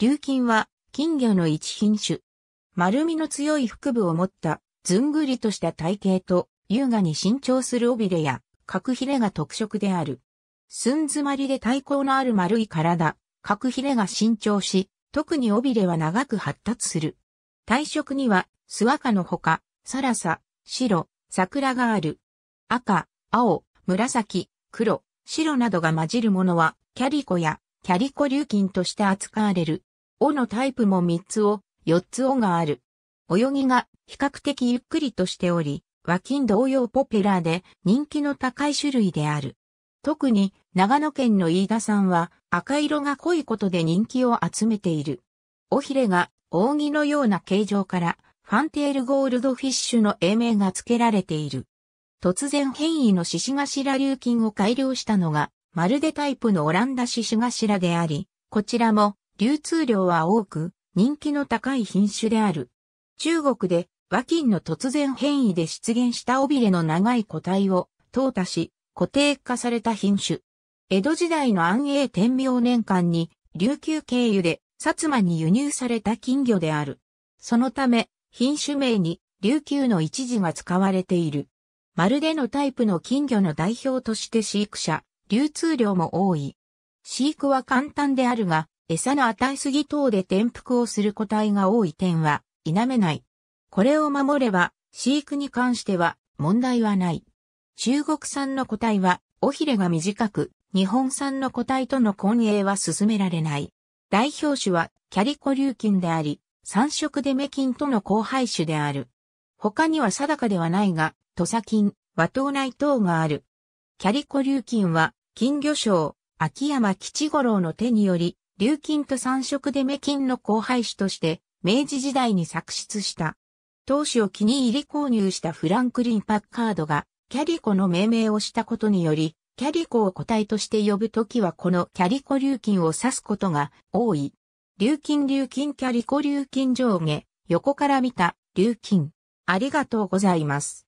琉金は金魚の一品種。丸みの強い腹部を持った、ずんぐりとした体型と、優雅に伸長する尾びれや、角ひれが特色である。寸詰まりで体高のある丸い体、角ひれが伸長し、特に尾びれは長く発達する。体色には、スワカのほか、サラサ、白、桜がある。赤、青、紫、黒、白などが混じるものは、キャリコや、キャリコ流金として扱われる。尾のタイプも3つを、4つ尾がある。泳ぎが比較的ゆっくりとしており、和金同様ポピュラーで人気の高い種類である。特に長野県の飯田さんは赤色が濃いことで人気を集めている。尾ひれが扇のような形状からファンテールゴールドフィッシュの英名が付けられている。突然変異の獅子頭流金を改良したのがまるでタイプのオランダ獅子頭であり、こちらも流通量は多く、人気の高い品種である。中国で和金の突然変異で出現した尾びれの長い個体を淘汰し固定化された品種。江戸時代の安永天明年間に琉球経由で薩摩に輸入された金魚である。そのため品種名に琉球の一字が使われている。まるでのタイプの金魚の代表として飼育者、流通量も多い。飼育は簡単であるが、餌の与えすぎ等で転覆をする個体が多い点は否めない。これを守れば、飼育に関しては問題はない。中国産の個体は、尾ひれが短く、日本産の個体との混泳は進められない。代表種は、キャリコ流菌であり、三色デメ菌との交配種である。他には定かではないが、土佐菌、和島内等がある。キャリコ流菌は、金魚賞、秋山吉五郎の手により、琉金と三色で目金の後輩種として、明治時代に作出した。当主を気に入り購入したフランクリン・パッカードが、キャリコの命名をしたことにより、キャリコを個体として呼ぶときはこのキャリコ琉金を指すことが多い。琉金琉金キャリコ琉金上下、横から見た、琉金。ありがとうございます。